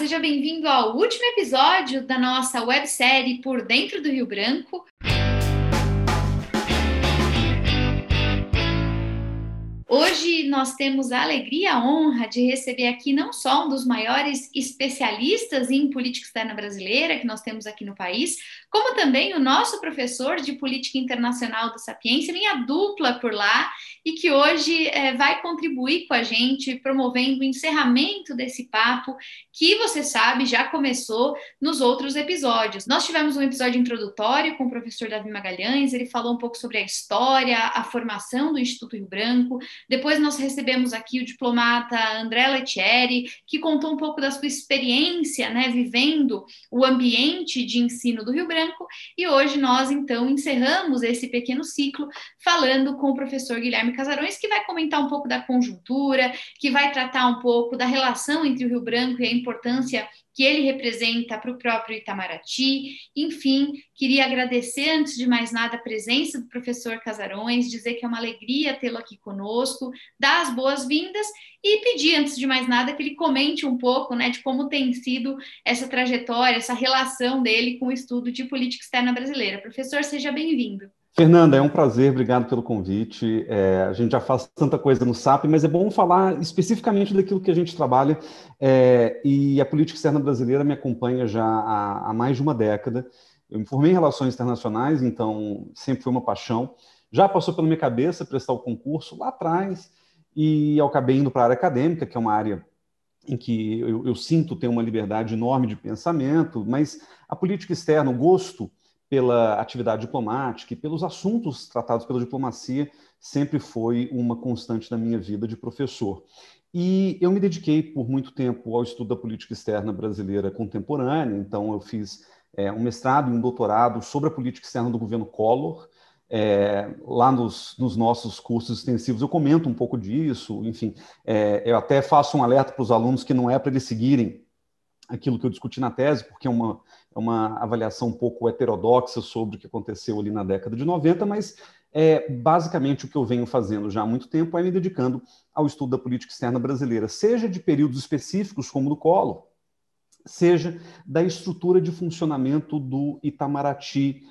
seja bem-vindo ao último episódio da nossa websérie Por Dentro do Rio Branco. Hoje nós temos a alegria, a honra de receber aqui não só um dos maiores especialistas em política externa brasileira que nós temos aqui no país, como também o nosso professor de política internacional da Sapiência, minha dupla por lá, e que hoje é, vai contribuir com a gente, promovendo o encerramento desse papo que você sabe já começou nos outros episódios. Nós tivemos um episódio introdutório com o professor Davi Magalhães, ele falou um pouco sobre a história, a formação do Instituto Rio Branco. Depois nós recebemos aqui o diplomata André Lettieri, que contou um pouco da sua experiência, né, vivendo o ambiente de ensino do Rio Branco. E hoje nós, então, encerramos esse pequeno ciclo falando com o professor Guilherme Casarões, que vai comentar um pouco da conjuntura, que vai tratar um pouco da relação entre o Rio Branco e a importância que ele representa para o próprio Itamaraty. Enfim, queria agradecer, antes de mais nada, a presença do professor Casarões, dizer que é uma alegria tê-lo aqui conosco, dar as boas-vindas e pedir, antes de mais nada, que ele comente um pouco né, de como tem sido essa trajetória, essa relação dele com o estudo de política externa brasileira. Professor, seja bem-vindo. Fernanda, é um prazer, obrigado pelo convite. É, a gente já faz tanta coisa no SAP, mas é bom falar especificamente daquilo que a gente trabalha. É, e a política externa brasileira me acompanha já há, há, mais de uma década. Eu me formei em relações internacionais, então sempre foi uma paixão. Já passou pela minha cabeça prestar o concurso lá atrás e eu acabei indo para a área acadêmica, que é uma área em que eu, eu sinto ter uma liberdade enorme de pensamento, mas a política externa, o gosto pela atividade diplomática e pelos assuntos tratados pela diplomacia sempre foi uma constante da minha vida de professor. E eu me dediquei por muito tempo ao estudo da política externa brasileira contemporânea, então eu fiz é, um mestrado e um doutorado sobre a política externa do governo Collor. É, lá nos, nos, nossos cursos extensivos eu comento um pouco disso, enfim, é, eu até faço um alerta para os alunos que não é para eles seguirem aquilo que eu discuti na tese, porque é uma, é uma avaliação um pouco heterodoxa sobre o que aconteceu ali na década de 90, mas é, basicamente o que eu venho fazendo já há muito tempo é me dedicando ao estudo da política externa brasileira, seja de períodos específicos, como do Colo, seja da estrutura de funcionamento do Itamaraty,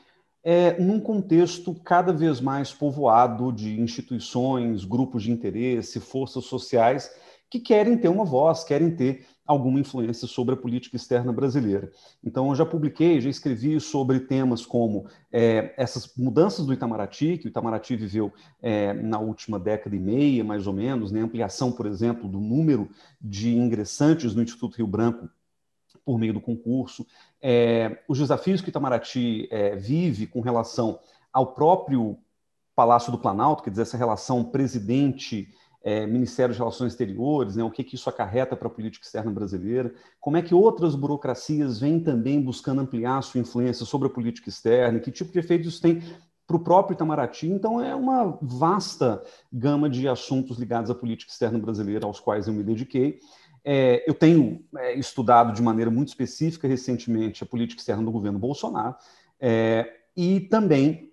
é, num contexto cada vez mais povoado de instituições, grupos de interesse, forças sociais que querem ter uma voz, querem ter alguma influência sobre a política externa brasileira. Então, eu já publiquei, já escrevi sobre temas como é, essas mudanças do Itamaraty, que o Itamaraty viveu é, na última década e meia, mais ou menos, né? ampliação, por exemplo, do número de ingressantes no Instituto Rio Branco por meio do concurso, é, os desafios que o Itamaraty é, vive com relação ao próprio Palácio do Planalto, quer dizer, essa relação presidente é, Ministério de Relações Exteriores, né, o que, que isso acarreta para a política externa brasileira, como é que outras burocracias vêm também buscando ampliar sua influência sobre a política externa, que tipo de efeito isso tem para o próprio Itamaraty. Então, é uma vasta gama de assuntos ligados à política externa brasileira aos quais eu me dediquei. É, eu tenho é, estudado de maneira muito específica recentemente a política externa do governo Bolsonaro é, e também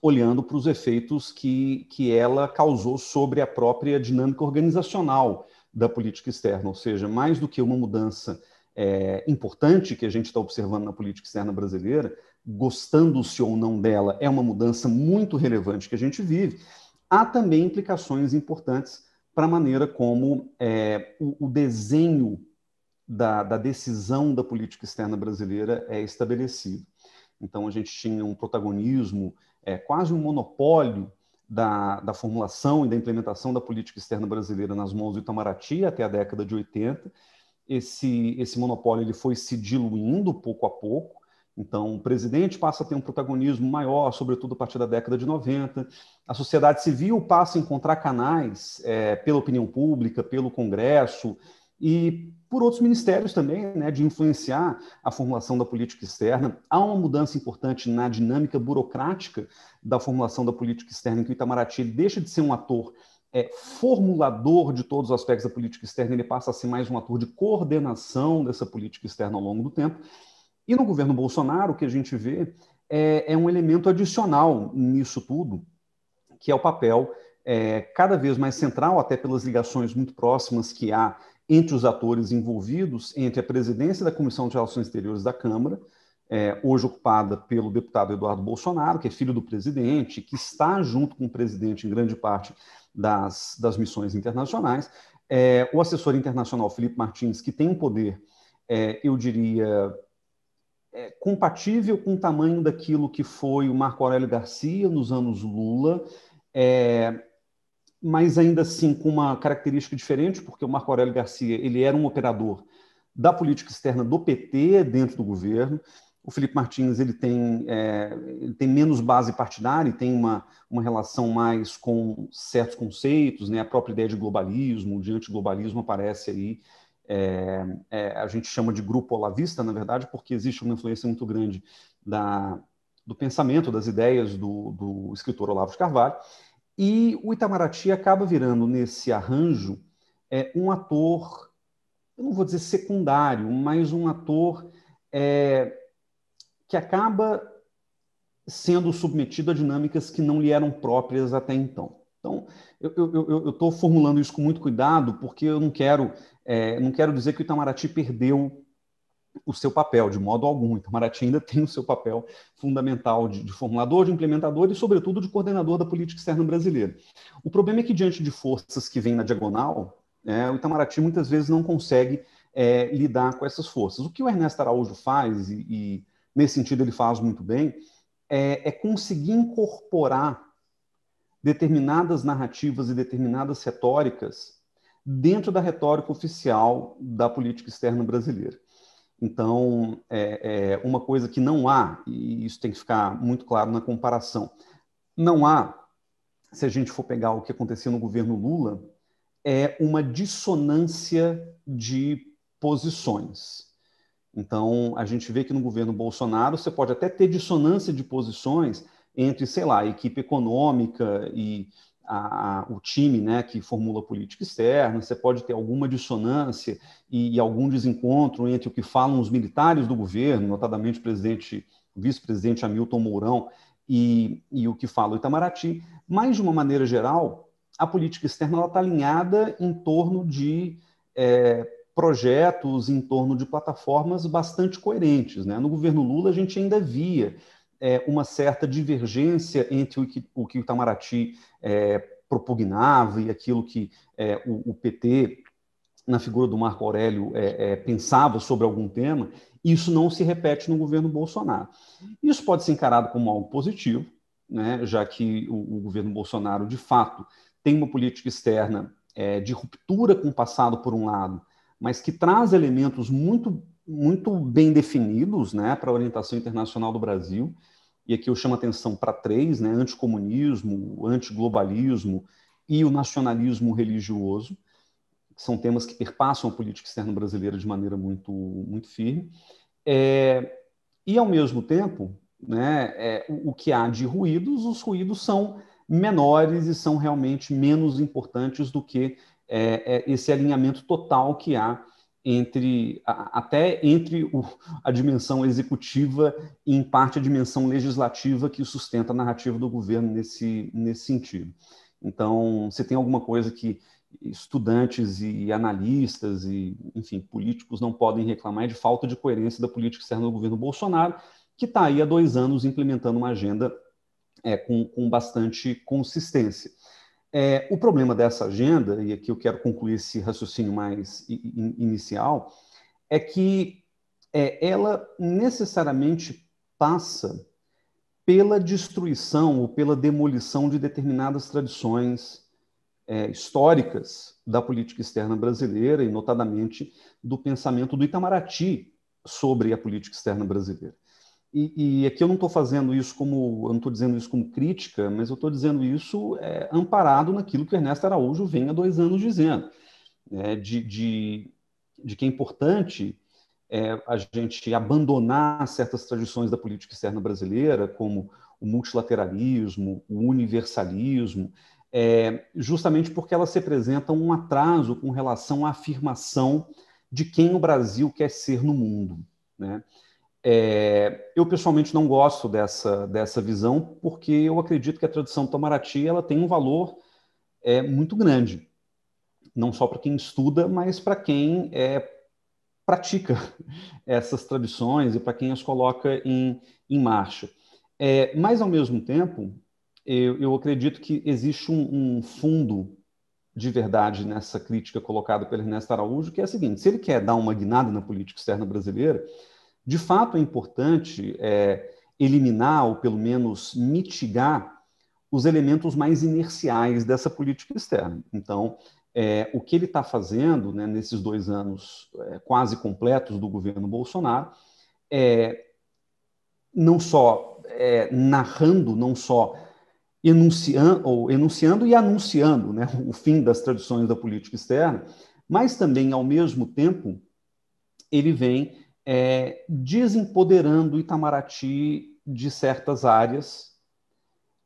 olhando para os efeitos que, que ela causou sobre a própria dinâmica organizacional da política externa, ou seja, mais do que uma mudança é, importante que a gente está observando na política externa brasileira, gostando-se ou não dela, é uma mudança muito relevante que a gente vive, há também implicações importantes para a maneira como é, o, o, desenho da, da decisão da política externa brasileira é estabelecido. Então, a gente tinha um protagonismo é, quase um monopólio da, da, formulação e da implementação da política externa brasileira nas mãos do Itamaraty até a década de 80. Esse, esse monopólio ele foi se diluindo pouco a pouco. Então, o presidente passa a ter um protagonismo maior, sobretudo a partir da década de 90. A sociedade civil passa a encontrar canais é, pela opinião pública, pelo Congresso, e por outros ministérios também, né, de influenciar a formulação da política externa. Há uma mudança importante na dinâmica burocrática da formulação da política externa, em que o Itamaraty deixa de ser um ator é, formulador de todos os aspectos da política externa, ele passa a ser mais um ator de coordenação dessa política externa ao longo do tempo. E no governo Bolsonaro, o que a gente vê é, é um elemento adicional nisso tudo, que é o papel é, cada vez mais central, até pelas ligações muito próximas que há entre os atores envolvidos, entre a presidência da Comissão de Relações Exteriores da Câmara, é, hoje ocupada pelo deputado Eduardo Bolsonaro, que é filho do presidente, que está junto com o presidente em grande parte das, das missões internacionais, é, o assessor internacional Felipe Martins, que tem um poder, é, eu diria, é, compatível com o tamanho daquilo que foi o Marco Aurélio Garcia nos anos Lula, é, mas ainda assim com uma característica diferente, porque o Marco Aurélio Garcia ele era um operador da política externa do PT dentro do governo. O Felipe Martins ele tem, é, ele tem menos base partidária e tem uma, uma relação mais com certos conceitos, né? a própria ideia de globalismo, de antiglobalismo aparece aí. É, é, a gente chama de grupo olavista, na verdade, porque existe uma influência muito grande da, do pensamento, das ideias do, do escritor Olavo de Carvalho. E o Itamaraty acaba virando, nesse arranjo, é, um ator, eu não vou dizer secundário, mas um ator é, que acaba sendo submetido a dinâmicas que não lhe eram próprias até então. Então, eu estou formulando isso com muito cuidado, porque eu não quero, é, não quero dizer que o Itamaraty perdeu o seu papel, de modo algum. Itamaraty então, ainda tem o seu papel fundamental de, de, formulador, de implementador e, sobretudo, de coordenador da política externa brasileira. O problema é que, diante de forças que vêm na diagonal, é, o Itamaraty muitas vezes não consegue é, lidar com essas forças. O que o Ernesto Araújo faz, e, e nesse sentido ele faz muito bem, é, é conseguir incorporar determinadas narrativas e determinadas retóricas dentro da retórica oficial da política externa brasileira. Então, é, é uma coisa que não há, e isso tem que ficar muito claro na comparação, não há, se a gente for pegar o que aconteceu no governo Lula, é uma dissonância de posições. Então, a gente vê que no governo Bolsonaro você pode até ter dissonância de posições entre, sei lá, equipe econômica e a, o time né, que formula política externa, você pode ter alguma dissonância e, e algum desencontro entre o que falam os militares do governo, notadamente o presidente, vice-presidente Hamilton Mourão, e, e, o que fala o Itamaraty, mas, de uma maneira geral, a política externa está alinhada em torno de é, projetos, em torno de plataformas bastante coerentes. Né? No governo Lula, a gente ainda via é, uma certa divergência entre o que o, que o Itamaraty é, propugnava e aquilo que é, o, o, PT, na figura do Marco Aurélio, é, é, pensava sobre algum tema, isso não se repete no governo Bolsonaro. Isso pode ser encarado como algo positivo, né, já que o, o governo Bolsonaro, de fato, tem uma política externa é, de ruptura com o passado, por um lado, mas que traz elementos muito muito bem definidos né, para a orientação internacional do Brasil e aqui eu chamo atenção para três, né, anticomunismo, antiglobalismo e o nacionalismo religioso, que são temas que perpassam a política externa brasileira de maneira muito, muito firme. É, e, ao mesmo tempo, né, é, o, o que há de ruídos, os ruídos são menores e são realmente menos importantes do que é, é esse alinhamento total que há entre até entre o, a dimensão executiva e em parte a dimensão legislativa que sustenta a narrativa do governo nesse nesse sentido. Então, você tem alguma coisa que estudantes e analistas e, enfim, políticos não podem reclamar é de falta de coerência da política externa do governo Bolsonaro, que está aí há dois anos implementando uma agenda é, com, com bastante consistência. É, o problema dessa agenda, e aqui eu quero concluir esse raciocínio mais in, inicial, é que é, ela necessariamente passa pela destruição ou pela demolição de determinadas tradições é, históricas da política externa brasileira, e notadamente do pensamento do Itamaraty sobre a política externa brasileira. E, e aqui eu não estou fazendo isso como, eu não estou dizendo isso como crítica, mas eu estou dizendo isso é, amparado naquilo que Ernesto Araújo vem há dois anos dizendo, é, de, de, de que é importante é, a gente abandonar certas tradições da política externa brasileira, como o multilateralismo, o universalismo, é, justamente porque elas representam um atraso com relação à afirmação de quem o Brasil quer ser no mundo. Né? É, eu pessoalmente não gosto dessa, dessa visão, porque eu acredito que a tradição Tamaraty ela tem um valor é, muito grande, não só para quem estuda, mas para quem é, pratica essas tradições e para quem as coloca em, em marcha. É, mas, ao mesmo tempo, eu, eu acredito que existe um, um, fundo de verdade nessa crítica colocada pelo Ernesto Araújo, que é a seguinte: se ele quer dar uma guinada na política externa brasileira, de fato, é importante é, eliminar ou pelo menos mitigar os elementos mais inerciais dessa política externa. Então, é, o que ele está fazendo né, nesses dois anos é, quase completos do governo Bolsonaro é não só é, narrando, não só enunciando, ou enunciando e anunciando né, o fim das tradições da política externa, mas também, ao mesmo tempo, ele vem é, desempoderando Itamaraty de certas áreas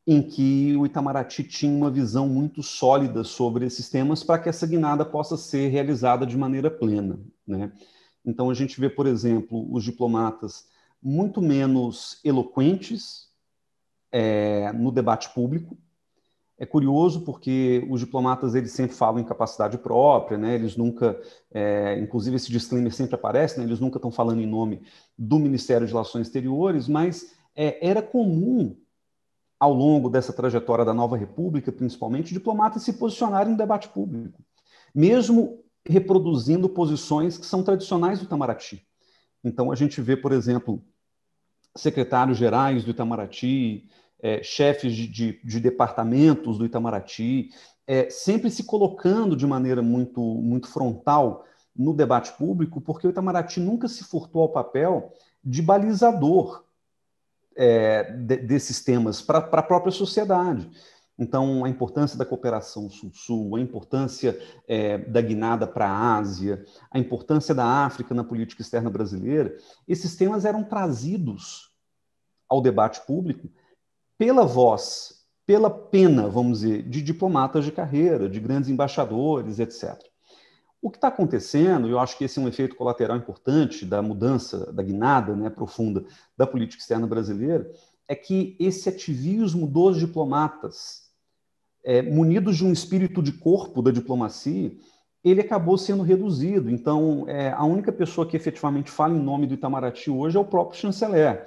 em que o Itamaraty tinha uma visão muito sólida sobre esses temas para que essa guinada possa ser realizada de maneira plena. Né? Então, a gente vê, por exemplo, os diplomatas muito menos eloquentes é, no debate público, é curioso porque os diplomatas eles sempre falam em capacidade própria, né? Eles nunca, é, inclusive esse disclaimer sempre aparece, né? Eles nunca estão falando em nome do Ministério de Relações Exteriores, mas é, era comum ao longo dessa trajetória da Nova República, principalmente, diplomatas se posicionarem no debate público, mesmo reproduzindo posições que são tradicionais do Itamaraty. Então a gente vê, por exemplo, secretários gerais do Itamaraty, é, chefes de, de, de, departamentos do Itamaraty, é, sempre se colocando de maneira muito, muito frontal no debate público, porque o Itamaraty nunca se furtou ao papel de balizador é, de, desses temas para a própria sociedade. Então, a importância da cooperação Sul-Sul, a importância é, da guinada para a Ásia, a importância da África na política externa brasileira, esses temas eram trazidos ao debate público pela voz, pela pena, vamos dizer, de diplomatas de carreira, de grandes embaixadores, etc. O que está acontecendo, eu acho que esse é um efeito colateral importante da mudança, da guinada né, profunda da política externa brasileira, é que esse ativismo dos diplomatas, é, munidos de um espírito de corpo da diplomacia, ele acabou sendo reduzido. Então, é, a única pessoa que efetivamente fala em nome do Itamaraty hoje é o próprio chanceler.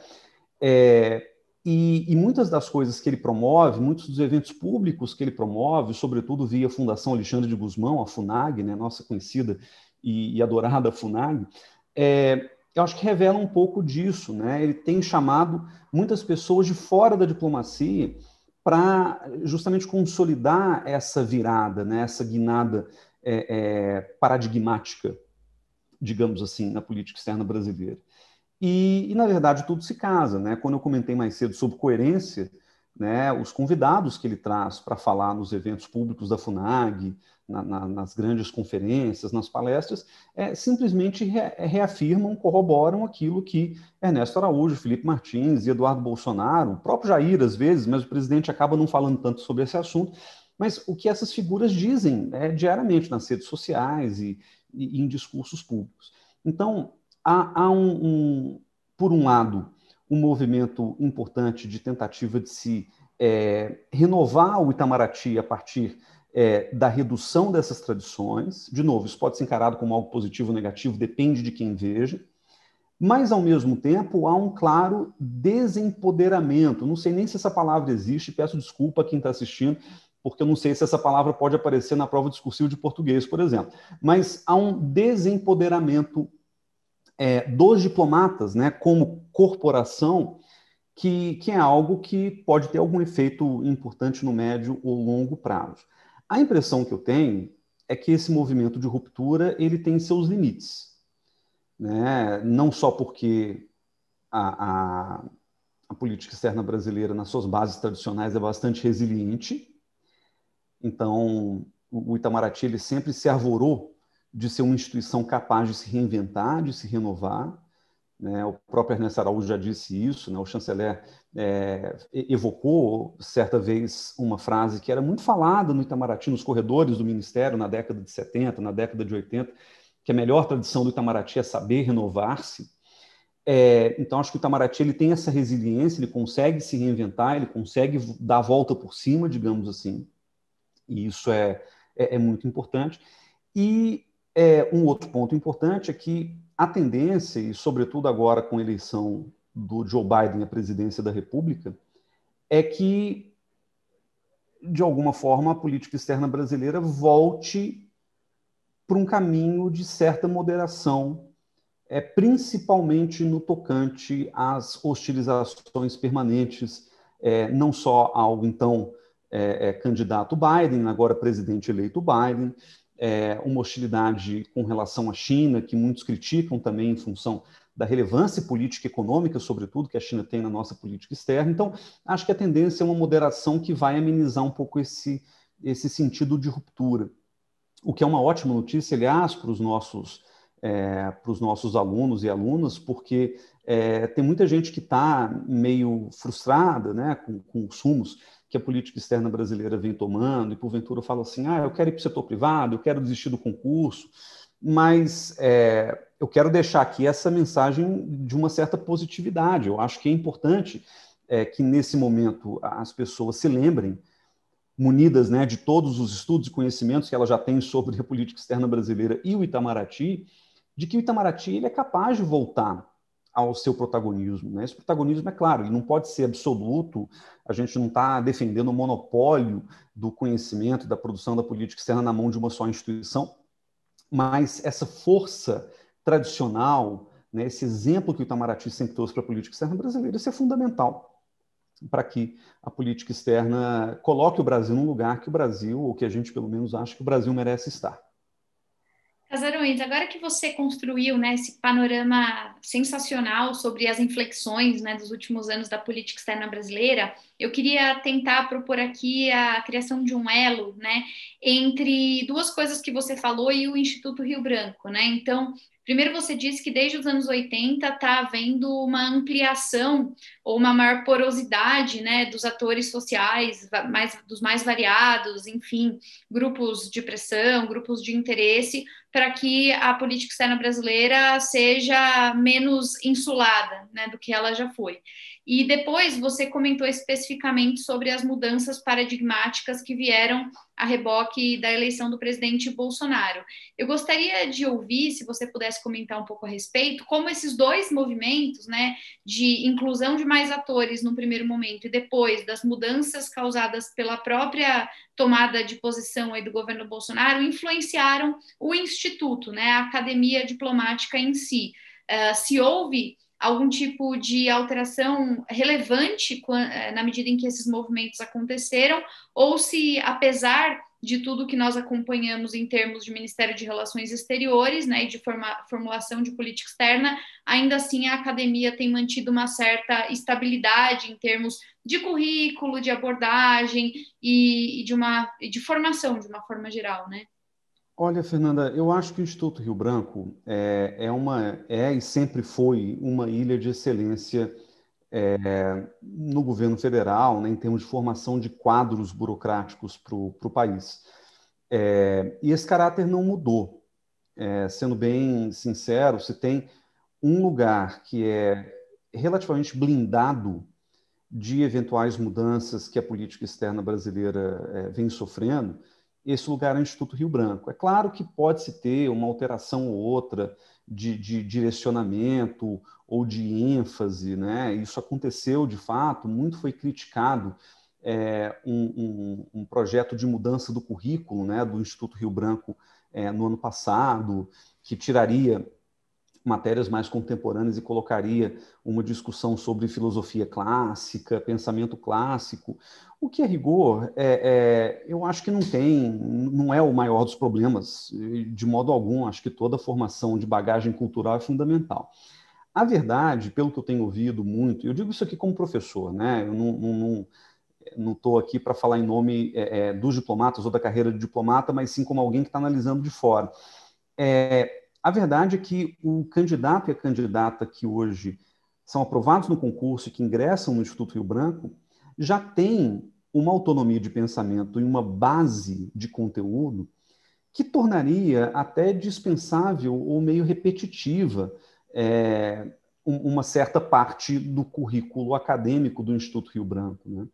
É, e, e, muitas das coisas que ele promove, muitos dos eventos públicos que ele promove, sobretudo via Fundação Alexandre de Guzmão, a FUNAG, né, nossa conhecida e, e adorada FUNAG, é, eu acho que revela um pouco disso. Né? Ele tem chamado muitas pessoas de fora da diplomacia para justamente consolidar essa virada, né, essa guinada é, é, paradigmática, digamos assim, na política externa brasileira. E, e, na verdade, tudo se casa. Né? Quando eu comentei mais cedo sobre coerência, né, os convidados que ele traz para falar nos eventos públicos da FUNAG, na, na, nas grandes conferências, nas palestras, é, simplesmente re, reafirmam, corroboram aquilo que Ernesto Araújo, Felipe Martins e Eduardo Bolsonaro, o próprio Jair, às vezes, mas o presidente acaba não falando tanto sobre esse assunto, mas o que essas figuras dizem né, diariamente nas redes sociais e, e, e em discursos públicos. Então, há, há um, um, por um lado, um movimento importante de tentativa de se é, renovar o Itamaraty a partir é, da redução dessas tradições. De novo, isso pode ser encarado como algo positivo ou negativo, depende de quem veja. Mas, ao mesmo tempo, há um claro desempoderamento. Não sei nem se essa palavra existe, peço desculpa a quem está assistindo, porque eu não sei se essa palavra pode aparecer na prova discursiva de português, por exemplo. Mas há um desempoderamento é, dos diplomatas, né, como corporação, que, que é algo que pode ter algum efeito importante no médio ou longo prazo. A impressão que eu tenho é que esse movimento de ruptura ele tem seus limites, né? não só porque a, a, a política externa brasileira, nas suas bases tradicionais, é bastante resiliente, então o Itamaraty ele sempre se arvorou de ser uma instituição capaz de se reinventar, de se renovar. Né? O próprio Ernesto Araújo já disse isso, né? o chanceler é, evocou certa vez uma frase que era muito falada no Itamaraty, nos corredores do Ministério, na década de 70, na década de 80, que a melhor tradição do Itamaraty é saber renovar-se. É, então, acho que o Itamaraty ele tem essa resiliência, ele consegue se reinventar, ele consegue dar a volta por cima, digamos assim. E isso é, é, é muito importante. E é, um outro ponto importante é que a tendência, e sobretudo agora com a eleição do Joe Biden à presidência da República, é que, de alguma forma, a política externa brasileira volte para um caminho de certa moderação, é, principalmente no tocante às hostilizações permanentes, é, não só ao então é, é, candidato Biden, agora presidente eleito Biden, é, uma hostilidade com relação à China, que muitos criticam também em função da relevância política e econômica, sobretudo, que a China tem na nossa política externa. Então, acho que a tendência é uma moderação que vai amenizar um pouco esse, esse sentido de ruptura. O que é uma ótima notícia, aliás, para os nossos, é, para os nossos alunos e alunas, porque é, tem muita gente que está meio frustrada né, com, com os rumos que a política externa brasileira vem tomando, e porventura fala assim: ah, eu quero ir para o setor privado, eu quero desistir do concurso, mas é, eu quero deixar aqui essa mensagem de uma certa positividade. Eu acho que é importante é, que, nesse momento, as pessoas se lembrem, munidas né, de todos os estudos e conhecimentos que ela já tem sobre a política externa brasileira e o Itamaraty, de que o Itamaraty ele é capaz de voltar ao seu protagonismo. Né? Esse protagonismo é claro, ele não pode ser absoluto, a gente não está defendendo o monopólio do conhecimento, da produção da política externa na mão de uma só instituição, mas essa força tradicional, né, esse exemplo que o Itamaraty sempre trouxe para a política externa brasileira, isso é fundamental para que a política externa coloque o Brasil num lugar que o Brasil, ou que a gente pelo menos acha que o Brasil merece estar. Casaruiz, agora que você construiu né, esse panorama sensacional sobre as inflexões né, dos últimos anos da política externa brasileira, eu queria tentar propor aqui a criação de um elo né, entre duas coisas que você falou e o Instituto Rio Branco. Né? Então, Primeiro, você disse que desde os anos 80 está havendo uma ampliação ou uma maior porosidade né, dos atores sociais, mais, dos mais variados, enfim, grupos de pressão, grupos de interesse, para que a política externa brasileira seja menos insulada né, do que ela já foi. E depois você comentou especificamente sobre as mudanças paradigmáticas que vieram a reboque da eleição do presidente Bolsonaro. Eu gostaria de ouvir, se você pudesse comentar um pouco a respeito, como esses dois movimentos, né, de inclusão de mais atores no primeiro momento e depois das mudanças causadas pela própria tomada de posição aí do governo Bolsonaro, influenciaram o instituto, né, a academia diplomática em si. Uh, se houve algum tipo de alteração relevante eh, na medida em que esses movimentos aconteceram, ou se, apesar de tudo que nós acompanhamos em termos de Ministério de Relações Exteriores né, e de forma, formulação de política externa, ainda assim a academia tem mantido uma certa estabilidade em termos de currículo, de abordagem e, e de, uma, de formação, de uma forma geral, né? Olha, Fernanda, eu acho que o Instituto Rio Branco é, é uma é e sempre foi uma ilha de excelência é, no governo federal, né, em termos de formação de quadros burocráticos para o país. É, e esse caráter não mudou. É, sendo bem sincero, se tem um lugar que é relativamente blindado de eventuais mudanças que a política externa brasileira é, vem sofrendo, esse lugar é o Instituto Rio Branco. É claro que pode-se ter uma alteração ou outra de, de, direcionamento ou de ênfase, né? Isso aconteceu de fato, muito foi criticado é, um, um, um, projeto de mudança do currículo né, do Instituto Rio Branco é, no ano passado, que tiraria matérias mais contemporâneas e colocaria uma discussão sobre filosofia clássica, pensamento clássico, o que é rigor, é, é, eu acho que não tem, não é o maior dos problemas, de modo algum, acho que toda formação de bagagem cultural é fundamental. A verdade, pelo que eu tenho ouvido muito, eu digo isso aqui como professor, né? eu não, não, não não estou aqui para falar em nome é, é, dos diplomatas ou da carreira de diplomata, mas sim como alguém que está analisando de fora. É, a verdade é que o candidato e a candidata que hoje são aprovados no concurso e que ingressam no Instituto Rio Branco já têm uma autonomia de pensamento e uma base de conteúdo que tornaria até dispensável ou meio repetitiva é, uma certa parte do currículo acadêmico do Instituto Rio Branco. Né?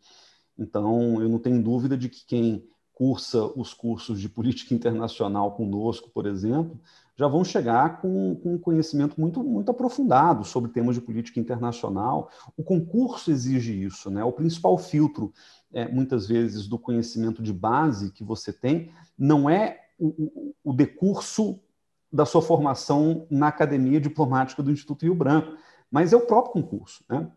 Então, eu não tenho dúvida de que quem cursa os cursos de política internacional conosco, por exemplo, já vão chegar com, com um conhecimento muito, muito aprofundado sobre temas de política internacional. O concurso exige isso, né? O principal filtro, é, muitas vezes, do conhecimento de base que você tem não é o, o, o decurso da sua formação na Academia Diplomática do Instituto Rio Branco, mas é o próprio concurso, né?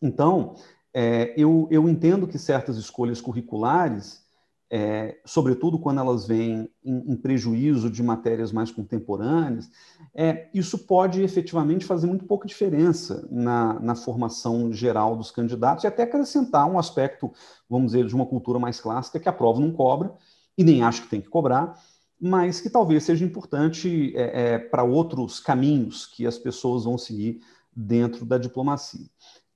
Então, é, eu, eu entendo que certas escolhas curriculares é, sobretudo quando elas vêm em, em, prejuízo de matérias mais contemporâneas, é, isso pode efetivamente fazer muito pouca diferença na, na, formação geral dos candidatos e até acrescentar um aspecto, vamos dizer, de uma cultura mais clássica que a prova não cobra, e nem acho que tem que cobrar, mas que talvez seja importante é, é para outros caminhos que as pessoas vão seguir dentro da diplomacia.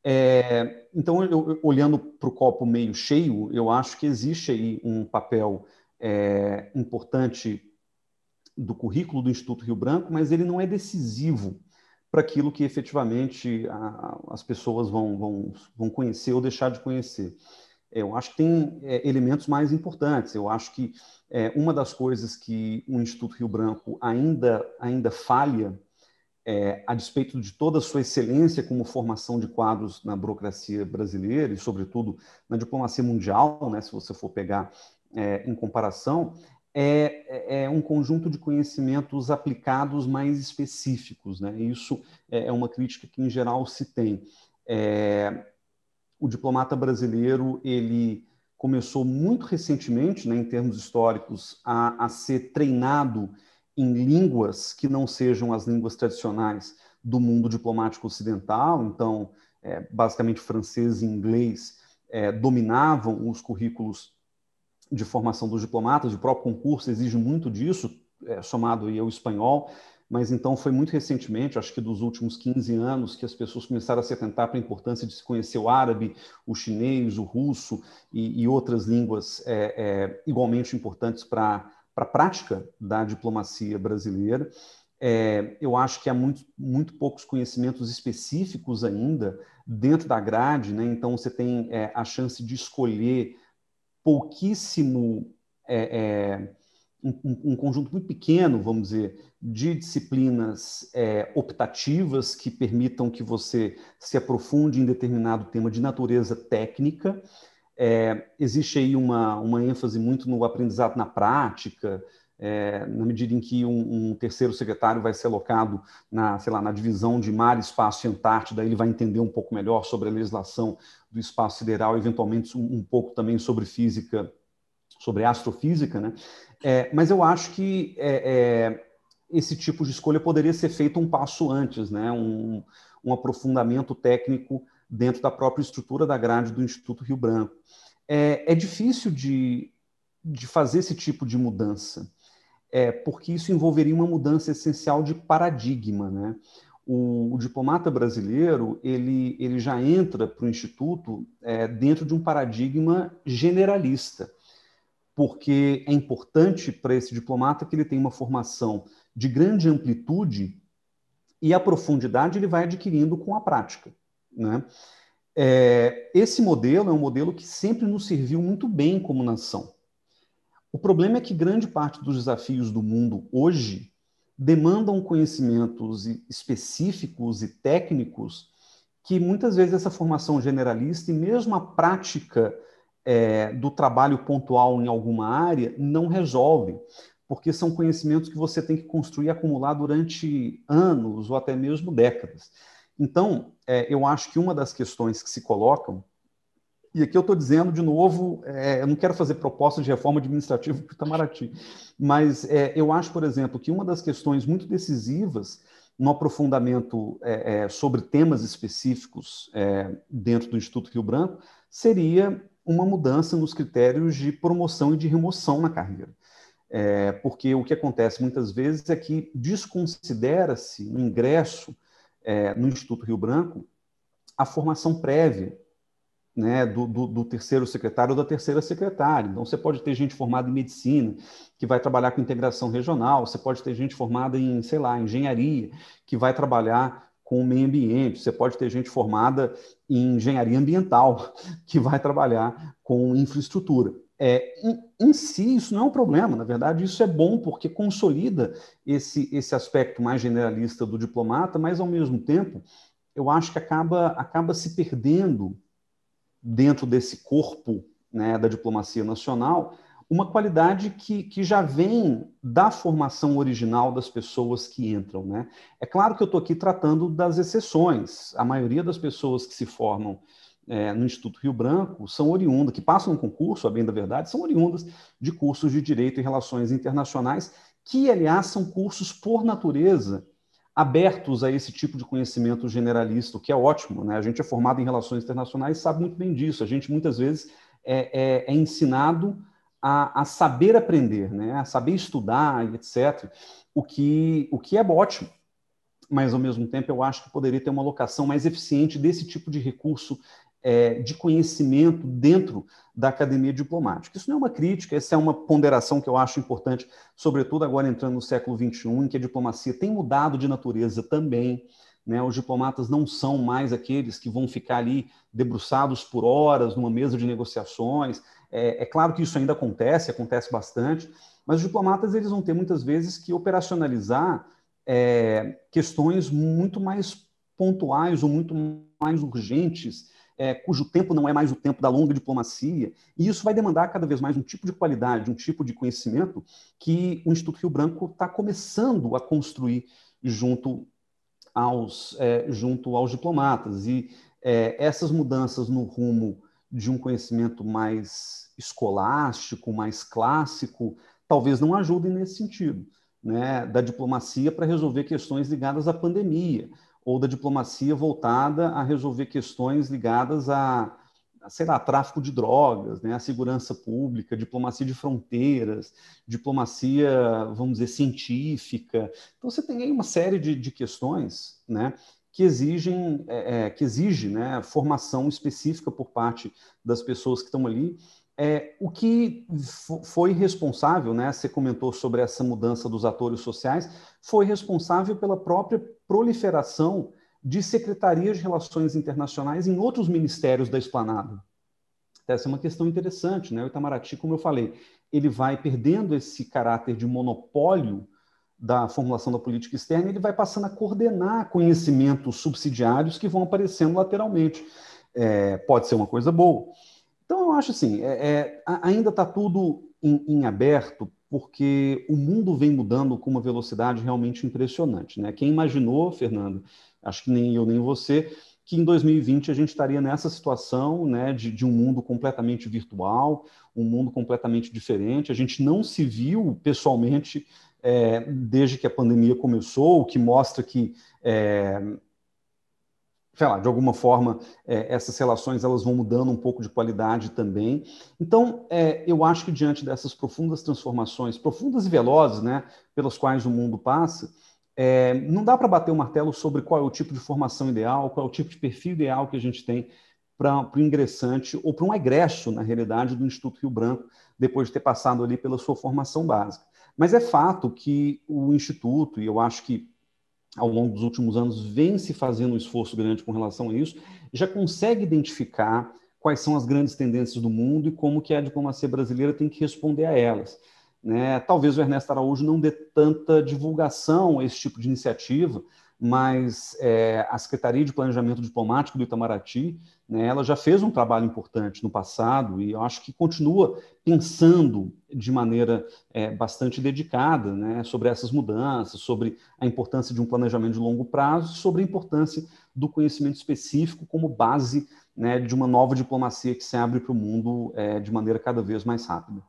É, então, eu, olhando para o copo meio cheio, eu acho que existe aí um papel é, importante do currículo do Instituto Rio Branco, mas ele não é decisivo para aquilo que efetivamente a, as pessoas vão, vão, vão conhecer ou deixar de conhecer. É, eu acho que tem é, elementos mais importantes. Eu acho que é, uma das coisas que o Instituto Rio Branco ainda, ainda falha é, a despeito de toda a sua excelência como formação de quadros na burocracia brasileira e, sobretudo, na diplomacia mundial, né, se você for pegar é, em comparação, é, é, é um conjunto de conhecimentos aplicados mais específicos. Né? Isso é, é uma crítica que, em geral, se tem. É, o diplomata brasileiro, ele começou muito recentemente, né, em termos históricos, a, a ser treinado em línguas que não sejam as línguas tradicionais do mundo diplomático ocidental, então, é, basicamente francês e inglês é, dominavam os currículos de formação dos diplomatas, o próprio concurso exige muito disso, é, somado aí ao espanhol, mas então foi muito recentemente, acho que dos últimos 15 anos, que as pessoas começaram a se atentar para a importância de se conhecer o árabe, o chinês, o russo e, e outras línguas é, é, igualmente importantes para para a prática da diplomacia brasileira. É, eu acho que há muito, muito poucos conhecimentos específicos ainda dentro da grade, né? então você tem é, a chance de escolher pouquíssimo, é, é um, um, conjunto muito pequeno, vamos dizer, de disciplinas é, optativas que permitam que você se aprofunde em determinado tema de natureza técnica. É, existe aí uma, uma ênfase muito no aprendizado na prática, é, na medida em que um, um, terceiro secretário vai ser alocado na, sei lá, na divisão de mar, espaço e Antártida, ele vai entender um pouco melhor sobre a legislação do espaço sideral, eventualmente um, um pouco também sobre física, sobre astrofísica, né? É, mas eu acho que é, é esse tipo de escolha poderia ser feito um passo antes, né? Um, um aprofundamento técnico dentro da própria estrutura da grade do Instituto Rio Branco. É, é difícil de, de fazer esse tipo de mudança, é, porque isso envolveria uma mudança essencial de paradigma. Né? O, o diplomata brasileiro ele, ele já entra para o Instituto é, dentro de um paradigma generalista, porque é importante para esse diplomata que ele tenha uma formação de grande amplitude e a profundidade ele vai adquirindo com a prática. Né? É, esse modelo é um modelo que sempre nos serviu muito bem como nação. O problema é que grande parte dos desafios do mundo hoje demandam conhecimentos específicos e técnicos que muitas vezes essa formação generalista e mesmo a prática é, do trabalho pontual em alguma área não resolve, porque são conhecimentos que você tem que construir e acumular durante anos ou até mesmo décadas. Então, é, eu acho que uma das questões que se colocam, e aqui eu estou dizendo de novo, é, eu não quero fazer propostas de reforma administrativa para o Itamaraty, mas é, eu acho, por exemplo, que uma das questões muito decisivas no aprofundamento é, é, sobre temas específicos é, dentro do Instituto Rio Branco seria uma mudança nos critérios de promoção e de remoção na carreira. É, porque o que acontece muitas vezes é que desconsidera-se o ingresso é, no Instituto Rio Branco a formação prévia né, do, do, do, terceiro secretário ou da terceira secretária. Então, você pode ter gente formada em medicina, que vai trabalhar com integração regional, você pode ter gente formada em, sei lá, engenharia, que vai trabalhar com o meio ambiente, você pode ter gente formada em engenharia ambiental, que vai trabalhar com infraestrutura. É, em, em, si, isso não é um problema, na verdade, isso é bom porque consolida esse, esse aspecto mais generalista do diplomata, mas ao mesmo tempo, eu acho que acaba, acaba se perdendo dentro desse corpo né, da diplomacia nacional uma qualidade que, que já vem da formação original das pessoas que entram. Né? É claro que eu estou aqui tratando das exceções, a maioria das pessoas que se formam é, no Instituto Rio Branco são oriundas, que passam no concurso, a bem da verdade, são oriundas de cursos de Direito e Relações Internacionais, que, aliás, são cursos, por natureza, abertos a esse tipo de conhecimento generalista, o que é ótimo. Né? A gente é formado em Relações Internacionais e sabe muito bem disso. A gente, muitas vezes, é, é, é ensinado a, a, saber aprender, né? a saber estudar, etc., o que, o que é ótimo mas ao mesmo tempo eu acho que poderia ter uma alocação mais eficiente desse tipo de recurso é, de conhecimento dentro da academia diplomática. Isso não é uma crítica, essa é uma ponderação que eu acho importante, sobretudo agora entrando no século XXI, em que a diplomacia tem mudado de natureza também. Né? Os diplomatas não são mais aqueles que vão ficar ali debruçados por horas numa mesa de negociações. É, é claro que isso ainda acontece, acontece bastante, mas os diplomatas eles vão ter muitas vezes que operacionalizar é, questões muito mais pontuais ou muito mais urgentes é, cujo tempo não é mais o tempo da longa diplomacia, e isso vai demandar cada vez mais um tipo de qualidade, um tipo de conhecimento que o Instituto Rio Branco está começando a construir junto aos, é, junto aos diplomatas. E é, essas mudanças no rumo de um conhecimento mais escolástico, mais clássico, talvez não ajudem nesse sentido. Né, da diplomacia para resolver questões ligadas à pandemia, ou da diplomacia voltada a resolver questões ligadas a, a sei lá, tráfico de drogas, né, a segurança pública, diplomacia de fronteiras, diplomacia, vamos dizer, científica. Então, você tem aí uma série de, de questões né, que exigem, é, é que exige né, formação específica por parte das pessoas que estão ali é, o que foi responsável, né? Você comentou sobre essa mudança dos atores sociais, foi responsável pela própria proliferação de secretarias de relações internacionais em outros ministérios da esplanada. Essa é uma questão interessante, né? O Itamaraty, como eu falei, ele vai perdendo esse caráter de monopólio da formulação da política externa, ele vai passando a coordenar conhecimentos subsidiários que vão aparecendo lateralmente. É, pode ser uma coisa boa. Então, eu acho assim, é, é, ainda está tudo em, em, aberto, porque o mundo vem mudando com uma velocidade realmente impressionante. Né? Quem imaginou, Fernando, acho que nem eu nem você, que em 2020 a gente estaria nessa situação né, de, de, um mundo completamente virtual, um mundo completamente diferente. A gente não se viu pessoalmente é, desde que a pandemia começou, o que mostra que é, sei lá, de alguma forma, é, essas relações elas vão mudando um pouco de qualidade também. Então, é, eu acho que diante dessas profundas transformações, profundas e velozes, né, pelas quais o mundo passa, é, não dá para bater o martelo sobre qual é o tipo de formação ideal, qual é o tipo de perfil ideal que a gente tem para o ingressante ou para um egresso, na realidade, do Instituto Rio Branco, depois de ter passado ali pela sua formação básica. Mas é fato que o Instituto, e eu acho que ao longo dos últimos anos, vem se fazendo um esforço grande com relação a isso, já consegue identificar quais são as grandes tendências do mundo e como que a diplomacia brasileira tem que responder a elas. Né? Talvez o Ernesto Araújo não dê tanta divulgação a esse tipo de iniciativa, mas é, a Secretaria de Planejamento Diplomático do Itamaraty, né, ela já fez um trabalho importante no passado e eu acho que continua pensando de maneira é, bastante dedicada né, sobre essas mudanças, sobre a importância de um planejamento de longo prazo, sobre a importância do conhecimento específico como base né, de uma nova diplomacia que se abre para o mundo é, de maneira cada vez mais rápida.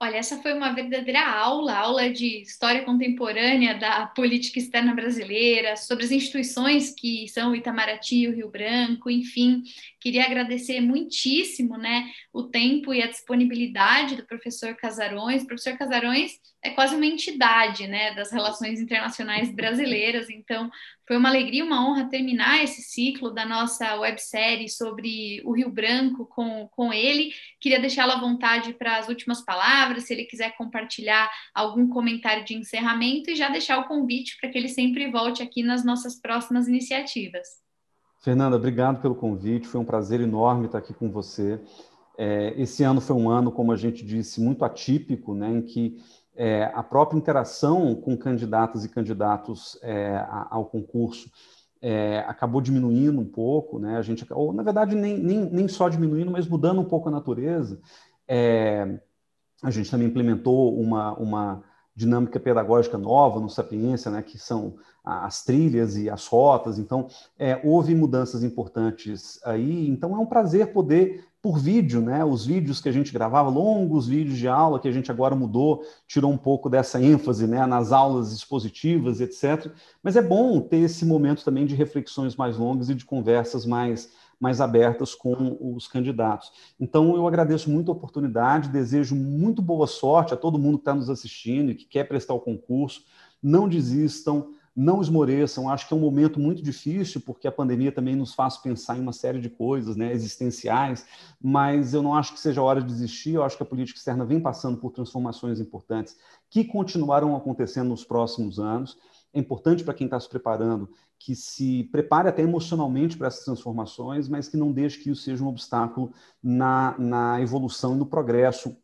Olha, essa foi uma verdadeira aula, aula de história contemporânea da política externa brasileira, sobre as instituições que são Itamaraty e o Rio Branco, enfim. Queria agradecer muitíssimo né, o tempo e a disponibilidade do professor Casarões. O professor Casarões é quase uma entidade né, das relações internacionais brasileiras, então foi uma alegria, uma honra terminar esse ciclo da nossa websérie sobre o Rio Branco com, com ele. Queria deixá-lo à vontade para as últimas palavras, se ele quiser compartilhar algum comentário de encerramento e já deixar o convite para que ele sempre volte aqui nas nossas próximas iniciativas. Fernanda, obrigado pelo convite. Foi um prazer enorme estar aqui com você. É, esse ano foi um ano, como a gente disse, muito atípico, né, em que é, a própria interação com candidatas e candidatos é, ao concurso acabou diminuindo um pouco, né? A gente, ou na verdade nem, nem, nem só diminuindo, mas mudando um pouco a natureza. a gente também implementou uma, uma dinâmica pedagógica nova no Sapiência, né, que são as trilhas e as rotas. Então, é, houve mudanças importantes aí. Então, é um prazer poder, por vídeo, né, os vídeos que a gente gravava, longos vídeos de aula, que a gente agora mudou, tirou um pouco dessa ênfase né, nas aulas expositivas, etc. Mas é bom ter esse momento também de reflexões mais longas e de conversas mais mais abertas com os candidatos. Então, eu agradeço muito a oportunidade, desejo muito boa sorte a todo mundo que está nos assistindo e que quer prestar o concurso. Não desistam, não esmoreçam. Acho que é um momento muito difícil, porque a pandemia também nos faz pensar em uma série de coisas né, existenciais, mas eu não acho que seja hora de desistir. Eu acho que a política externa vem passando por transformações importantes que continuarão acontecendo nos próximos anos é importante para quem está se preparando que se prepare até emocionalmente para essas transformações, mas que não deixe que isso seja um obstáculo na, na evolução e no progresso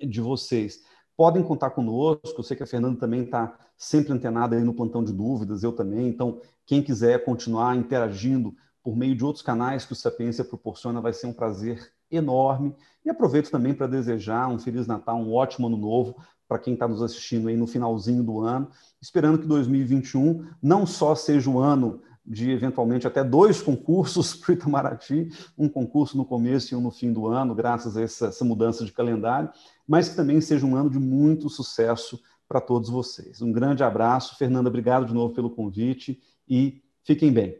de vocês. Podem contar conosco, eu sei que a Fernanda também está sempre antenada aí no plantão de dúvidas, eu também, então quem quiser continuar interagindo por meio de outros canais que o Sapiência proporciona, vai ser um prazer enorme. E aproveito também para desejar um Feliz Natal, um ótimo Ano Novo para quem está nos assistindo aí no finalzinho do ano, esperando que 2021 não só seja o ano de eventualmente até dois concursos para o Itamaraty, um concurso no começo e um no fim do ano, graças a essa, essa mudança de calendário, mas que também seja um ano de muito sucesso para todos vocês. Um grande abraço, Fernanda, obrigado de novo pelo convite e fiquem bem.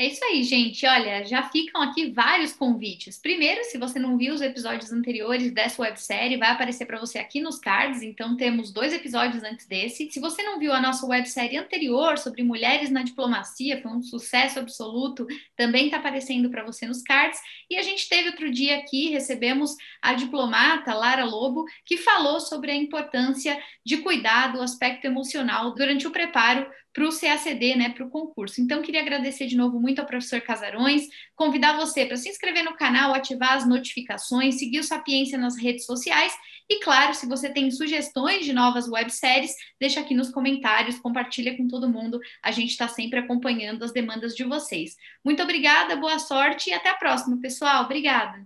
É isso aí, gente. Olha, já ficam aqui vários convites. Primeiro, se você não viu os episódios anteriores dessa websérie, vai aparecer para você aqui nos cards. Então, temos dois episódios antes desse. Se você não viu a nossa websérie anterior sobre mulheres na diplomacia, foi um sucesso absoluto, também está aparecendo para você nos cards. E a gente teve outro dia aqui, recebemos a diplomata Lara Lobo, que falou sobre a importância de cuidar do aspecto emocional durante o preparo para o CACD, né, para o concurso. Então, queria agradecer de novo muito ao professor Casarões, convidar você para se inscrever no canal, ativar as notificações, seguir o Sapiência nas redes sociais e, claro, se você tem sugestões de novas webséries, deixa aqui nos comentários, compartilha com todo mundo, a gente está sempre acompanhando as demandas de vocês. Muito obrigada, boa sorte e até a próxima, pessoal. Obrigada!